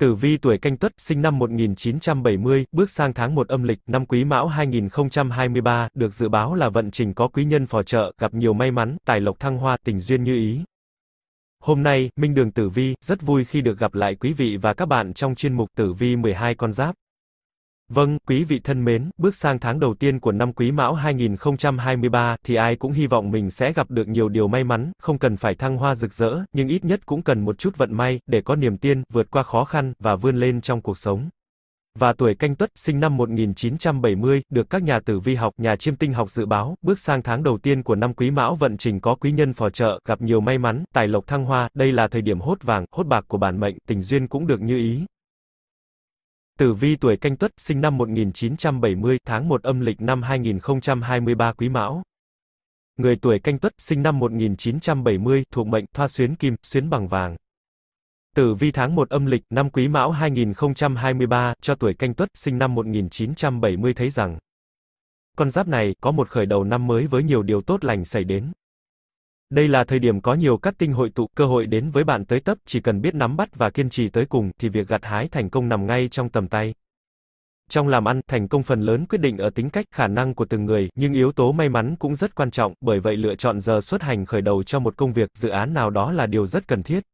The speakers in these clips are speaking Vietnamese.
Tử vi tuổi canh tuất, sinh năm 1970, bước sang tháng 1 âm lịch, năm quý mão 2023, được dự báo là vận trình có quý nhân phò trợ, gặp nhiều may mắn, tài lộc thăng hoa, tình duyên như ý. Hôm nay, Minh Đường Tử Vi, rất vui khi được gặp lại quý vị và các bạn trong chuyên mục Tử Vi 12 con giáp. Vâng, quý vị thân mến, bước sang tháng đầu tiên của năm Quý Mão 2023 thì ai cũng hy vọng mình sẽ gặp được nhiều điều may mắn, không cần phải thăng hoa rực rỡ, nhưng ít nhất cũng cần một chút vận may để có niềm tin, vượt qua khó khăn và vươn lên trong cuộc sống. Và tuổi canh tuất, sinh năm 1970, được các nhà tử vi học, nhà chiêm tinh học dự báo, bước sang tháng đầu tiên của năm quý mão vận trình có quý nhân phò trợ, gặp nhiều may mắn, tài lộc thăng hoa, đây là thời điểm hốt vàng, hốt bạc của bản mệnh, tình duyên cũng được như ý, Tử vi tuổi canh tuất, sinh năm 1970, tháng 1 âm lịch năm 2023 quý mão. Người tuổi canh tuất, sinh năm 1970, thuộc mệnh thoa xuyến kim, xuyến bằng vàng. Tử vi tháng 1 âm lịch, năm quý mão 2023, cho tuổi canh tuất, sinh năm 1970 thấy rằng, con giáp này, có một khởi đầu năm mới với nhiều điều tốt lành xảy đến. Đây là thời điểm có nhiều các tinh hội tụ, cơ hội đến với bạn tới tấp, chỉ cần biết nắm bắt và kiên trì tới cùng thì việc gặt hái thành công nằm ngay trong tầm tay. Trong làm ăn, thành công phần lớn quyết định ở tính cách, khả năng của từng người, nhưng yếu tố may mắn cũng rất quan trọng, bởi vậy lựa chọn giờ xuất hành khởi đầu cho một công việc, dự án nào đó là điều rất cần thiết.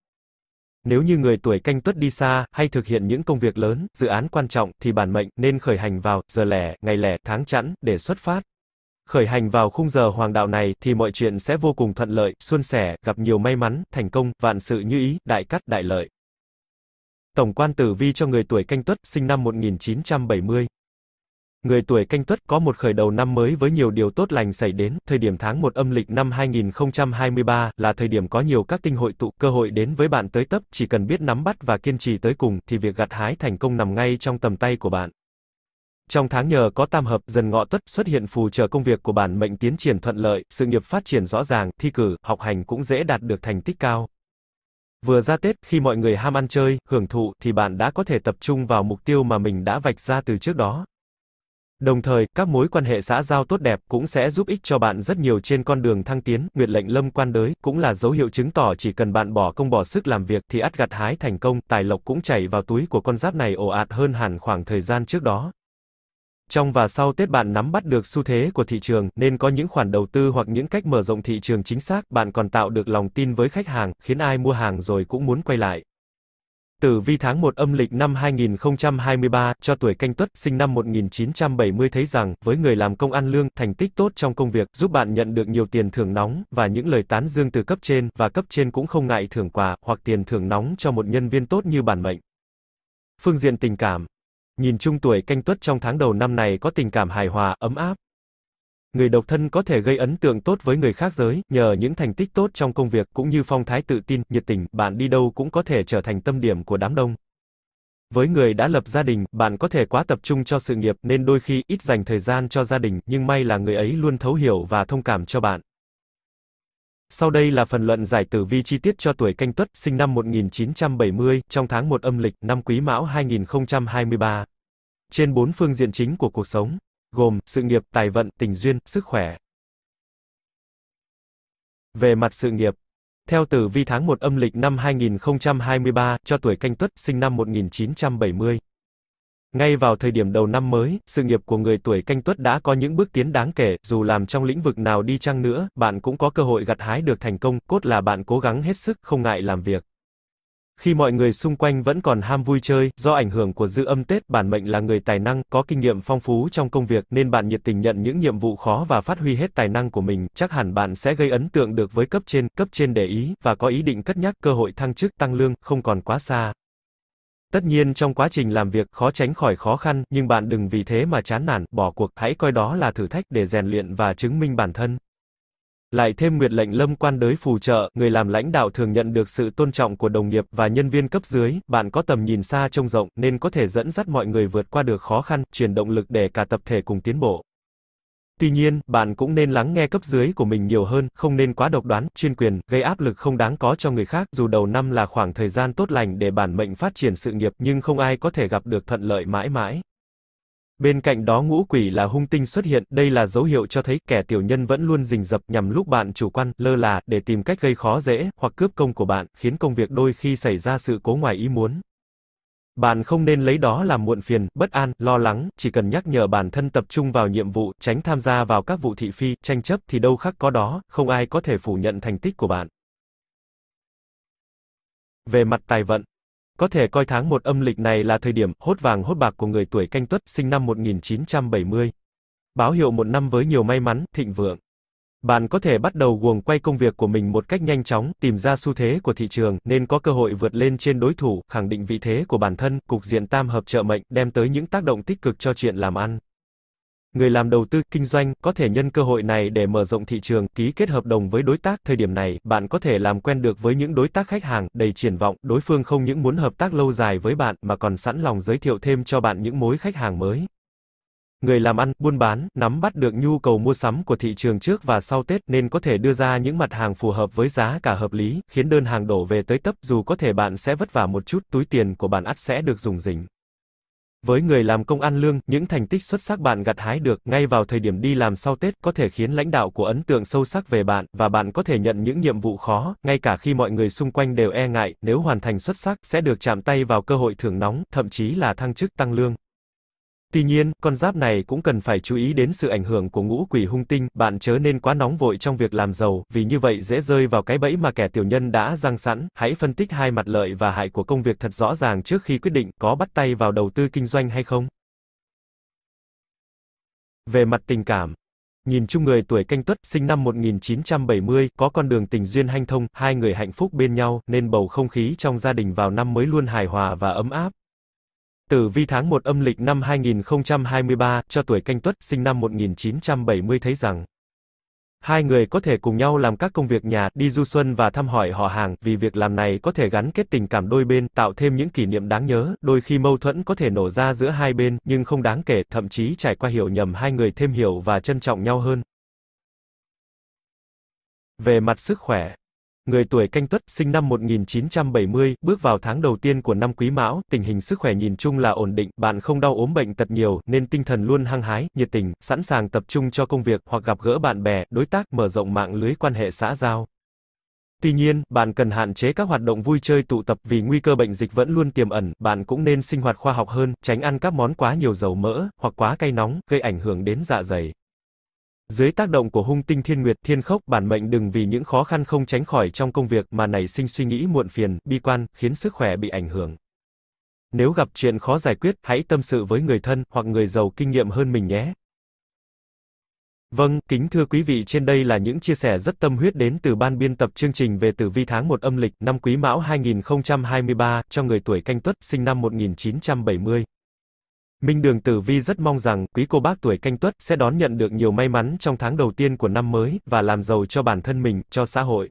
Nếu như người tuổi canh tuất đi xa, hay thực hiện những công việc lớn, dự án quan trọng, thì bản mệnh, nên khởi hành vào, giờ lẻ, ngày lẻ, tháng chẵn, để xuất phát khởi hành vào khung giờ hoàng đạo này thì mọi chuyện sẽ vô cùng thuận lợi, xuân sẻ, gặp nhiều may mắn, thành công, vạn sự như ý, đại cát đại lợi. Tổng quan tử vi cho người tuổi canh tuất, sinh năm 1970. Người tuổi canh tuất có một khởi đầu năm mới với nhiều điều tốt lành xảy đến, thời điểm tháng 1 âm lịch năm 2023 là thời điểm có nhiều các tinh hội tụ, cơ hội đến với bạn tới tấp, chỉ cần biết nắm bắt và kiên trì tới cùng thì việc gặt hái thành công nằm ngay trong tầm tay của bạn. Trong tháng nhờ có tam hợp, dần ngọ tuất xuất hiện phù trợ công việc của bản mệnh tiến triển thuận lợi, sự nghiệp phát triển rõ ràng, thi cử, học hành cũng dễ đạt được thành tích cao. Vừa ra Tết, khi mọi người ham ăn chơi, hưởng thụ thì bạn đã có thể tập trung vào mục tiêu mà mình đã vạch ra từ trước đó. Đồng thời, các mối quan hệ xã giao tốt đẹp cũng sẽ giúp ích cho bạn rất nhiều trên con đường thăng tiến, nguyệt lệnh lâm quan đới cũng là dấu hiệu chứng tỏ chỉ cần bạn bỏ công bỏ sức làm việc thì ắt gặt hái thành công, tài lộc cũng chảy vào túi của con giáp này ồ ạt hơn hẳn khoảng thời gian trước đó trong và sau Tết bạn nắm bắt được xu thế của thị trường, nên có những khoản đầu tư hoặc những cách mở rộng thị trường chính xác, bạn còn tạo được lòng tin với khách hàng, khiến ai mua hàng rồi cũng muốn quay lại. Tử vi tháng 1 âm lịch năm 2023 cho tuổi canh tuất sinh năm 1970 thấy rằng, với người làm công ăn lương, thành tích tốt trong công việc, giúp bạn nhận được nhiều tiền thưởng nóng, và những lời tán dương từ cấp trên, và cấp trên cũng không ngại thưởng quà, hoặc tiền thưởng nóng cho một nhân viên tốt như bản mệnh. Phương diện tình cảm Nhìn chung tuổi canh tuất trong tháng đầu năm này có tình cảm hài hòa, ấm áp. Người độc thân có thể gây ấn tượng tốt với người khác giới, nhờ những thành tích tốt trong công việc cũng như phong thái tự tin, nhiệt tình, bạn đi đâu cũng có thể trở thành tâm điểm của đám đông. Với người đã lập gia đình, bạn có thể quá tập trung cho sự nghiệp nên đôi khi ít dành thời gian cho gia đình, nhưng may là người ấy luôn thấu hiểu và thông cảm cho bạn. Sau đây là phần luận giải tử vi chi tiết cho tuổi canh tuất, sinh năm 1970, trong tháng 1 âm lịch, năm quý mão 2023. Trên bốn phương diện chính của cuộc sống, gồm, sự nghiệp, tài vận, tình duyên, sức khỏe. Về mặt sự nghiệp, theo tử vi tháng 1 âm lịch năm 2023, cho tuổi canh tuất, sinh năm 1970. Ngay vào thời điểm đầu năm mới, sự nghiệp của người tuổi canh tuất đã có những bước tiến đáng kể, dù làm trong lĩnh vực nào đi chăng nữa, bạn cũng có cơ hội gặt hái được thành công, cốt là bạn cố gắng hết sức, không ngại làm việc. Khi mọi người xung quanh vẫn còn ham vui chơi, do ảnh hưởng của dư âm Tết, bản mệnh là người tài năng, có kinh nghiệm phong phú trong công việc, nên bạn nhiệt tình nhận những nhiệm vụ khó và phát huy hết tài năng của mình, chắc hẳn bạn sẽ gây ấn tượng được với cấp trên, cấp trên để ý, và có ý định cất nhắc cơ hội thăng chức tăng lương, không còn quá xa. Tất nhiên trong quá trình làm việc khó tránh khỏi khó khăn, nhưng bạn đừng vì thế mà chán nản, bỏ cuộc, hãy coi đó là thử thách để rèn luyện và chứng minh bản thân. Lại thêm nguyệt lệnh lâm quan đới phù trợ, người làm lãnh đạo thường nhận được sự tôn trọng của đồng nghiệp và nhân viên cấp dưới, bạn có tầm nhìn xa trông rộng nên có thể dẫn dắt mọi người vượt qua được khó khăn, truyền động lực để cả tập thể cùng tiến bộ. Tuy nhiên, bạn cũng nên lắng nghe cấp dưới của mình nhiều hơn, không nên quá độc đoán, chuyên quyền, gây áp lực không đáng có cho người khác, dù đầu năm là khoảng thời gian tốt lành để bản mệnh phát triển sự nghiệp, nhưng không ai có thể gặp được thuận lợi mãi mãi. Bên cạnh đó ngũ quỷ là hung tinh xuất hiện, đây là dấu hiệu cho thấy kẻ tiểu nhân vẫn luôn rình rập nhằm lúc bạn chủ quan, lơ là, để tìm cách gây khó dễ, hoặc cướp công của bạn, khiến công việc đôi khi xảy ra sự cố ngoài ý muốn. Bạn không nên lấy đó làm muộn phiền, bất an, lo lắng, chỉ cần nhắc nhở bản thân tập trung vào nhiệm vụ, tránh tham gia vào các vụ thị phi, tranh chấp thì đâu khác có đó, không ai có thể phủ nhận thành tích của bạn. Về mặt tài vận, có thể coi tháng 1 âm lịch này là thời điểm hốt vàng hốt bạc của người tuổi canh tuất, sinh năm 1970. Báo hiệu một năm với nhiều may mắn, thịnh vượng. Bạn có thể bắt đầu guồng quay công việc của mình một cách nhanh chóng, tìm ra xu thế của thị trường, nên có cơ hội vượt lên trên đối thủ, khẳng định vị thế của bản thân, cục diện tam hợp trợ mệnh, đem tới những tác động tích cực cho chuyện làm ăn. Người làm đầu tư, kinh doanh, có thể nhân cơ hội này để mở rộng thị trường, ký kết hợp đồng với đối tác. Thời điểm này, bạn có thể làm quen được với những đối tác khách hàng, đầy triển vọng, đối phương không những muốn hợp tác lâu dài với bạn, mà còn sẵn lòng giới thiệu thêm cho bạn những mối khách hàng mới. Người làm ăn, buôn bán, nắm bắt được nhu cầu mua sắm của thị trường trước và sau Tết nên có thể đưa ra những mặt hàng phù hợp với giá cả hợp lý, khiến đơn hàng đổ về tới tấp dù có thể bạn sẽ vất vả một chút, túi tiền của bạn ắt sẽ được dùng dình. Với người làm công ăn lương, những thành tích xuất sắc bạn gặt hái được ngay vào thời điểm đi làm sau Tết có thể khiến lãnh đạo của ấn tượng sâu sắc về bạn và bạn có thể nhận những nhiệm vụ khó, ngay cả khi mọi người xung quanh đều e ngại, nếu hoàn thành xuất sắc sẽ được chạm tay vào cơ hội thưởng nóng, thậm chí là thăng chức tăng lương. Tuy nhiên, con giáp này cũng cần phải chú ý đến sự ảnh hưởng của ngũ quỷ hung tinh, bạn chớ nên quá nóng vội trong việc làm giàu, vì như vậy dễ rơi vào cái bẫy mà kẻ tiểu nhân đã răng sẵn, hãy phân tích hai mặt lợi và hại của công việc thật rõ ràng trước khi quyết định có bắt tay vào đầu tư kinh doanh hay không. Về mặt tình cảm, Nhìn chung người tuổi canh tuất, sinh năm 1970, có con đường tình duyên hanh thông, hai người hạnh phúc bên nhau, nên bầu không khí trong gia đình vào năm mới luôn hài hòa và ấm áp. Tử vi tháng 1 âm lịch năm 2023, cho tuổi canh tuất, sinh năm 1970 thấy rằng, hai người có thể cùng nhau làm các công việc nhà, đi du xuân và thăm hỏi họ hàng, vì việc làm này có thể gắn kết tình cảm đôi bên, tạo thêm những kỷ niệm đáng nhớ, đôi khi mâu thuẫn có thể nổ ra giữa hai bên, nhưng không đáng kể, thậm chí trải qua hiểu nhầm hai người thêm hiểu và trân trọng nhau hơn. Về mặt sức khỏe người tuổi canh tuất, sinh năm 1970, bước vào tháng đầu tiên của năm quý mão, tình hình sức khỏe nhìn chung là ổn định, bạn không đau ốm bệnh tật nhiều, nên tinh thần luôn hăng hái, nhiệt tình, sẵn sàng tập trung cho công việc, hoặc gặp gỡ bạn bè, đối tác, mở rộng mạng lưới quan hệ xã giao. Tuy nhiên, bạn cần hạn chế các hoạt động vui chơi tụ tập vì nguy cơ bệnh dịch vẫn luôn tiềm ẩn, bạn cũng nên sinh hoạt khoa học hơn, tránh ăn các món quá nhiều dầu mỡ, hoặc quá cay nóng, gây ảnh hưởng đến dạ dày. Dưới tác động của hung tinh thiên nguyệt, thiên khốc, bản mệnh đừng vì những khó khăn không tránh khỏi trong công việc mà nảy sinh suy nghĩ muộn phiền, bi quan, khiến sức khỏe bị ảnh hưởng. Nếu gặp chuyện khó giải quyết, hãy tâm sự với người thân hoặc người giàu kinh nghiệm hơn mình nhé. Vâng, kính thưa quý vị, trên đây là những chia sẻ rất tâm huyết đến từ ban biên tập chương trình về tử vi tháng 1 âm lịch năm Quý Mão 2023 cho người tuổi Canh Tuất, sinh năm 1970. Minh Đường Tử Vi rất mong rằng, quý cô bác tuổi canh tuất sẽ đón nhận được nhiều may mắn trong tháng đầu tiên của năm mới, và làm giàu cho bản thân mình, cho xã hội.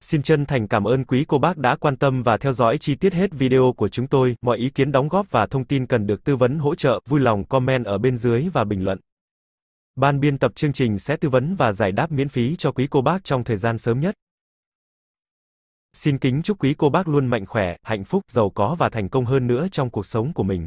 Xin chân thành cảm ơn quý cô bác đã quan tâm và theo dõi chi tiết hết video của chúng tôi, mọi ý kiến đóng góp và thông tin cần được tư vấn hỗ trợ, vui lòng comment ở bên dưới và bình luận. Ban biên tập chương trình sẽ tư vấn và giải đáp miễn phí cho quý cô bác trong thời gian sớm nhất. Xin kính chúc quý cô bác luôn mạnh khỏe, hạnh phúc, giàu có và thành công hơn nữa trong cuộc sống của mình.